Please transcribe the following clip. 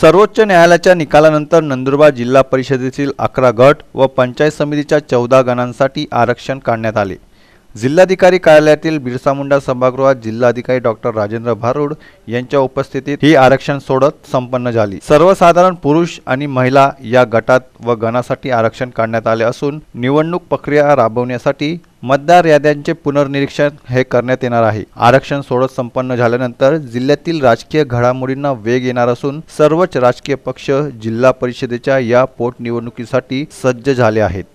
सर्वोच्च न्यायालयाच्या निकालानंतर नंदुरबार जिल्हा परिषदेतील अकरा गट व पंचायत समितीच्या चौदा गणांसाठी आरक्षण काढण्यात आले जिल्हाधिकारी कार्यालयातील बिरसा मुंडा सभागृहात जिल्हाधिकारी डॉक्टर राजेंद्र भारुड यांच्या उपस्थितीत ही आरक्षण सोडत संपन्न झाली सर्वसाधारण पुरुष आणि महिला या गटात व गणासाठी आरक्षण काढण्यात आले असून निवडणूक प्रक्रिया राबवण्यासाठी मतदार याद्यांचे पुनर्निरीक्षण हे करण्यात येणार आहे आरक्षण सोडत संपन्न झाल्यानंतर जिल्ह्यातील राजकीय घडामोडींना वेग येणार असून सर्वच राजकीय पक्ष जिल्हा परिषदेच्या या पोटनिवडणुकीसाठी सज्ज झाले आहेत